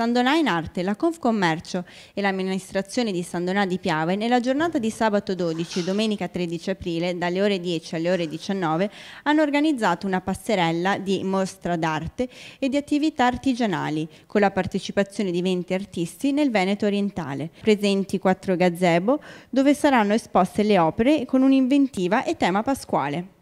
Sandonà in Arte, la Confcommercio e l'amministrazione di Sandonà di Piave nella giornata di sabato 12 e domenica 13 aprile dalle ore 10 alle ore 19 hanno organizzato una passerella di mostra d'arte e di attività artigianali con la partecipazione di 20 artisti nel Veneto orientale. Presenti quattro gazebo dove saranno esposte le opere con un'inventiva e tema pasquale.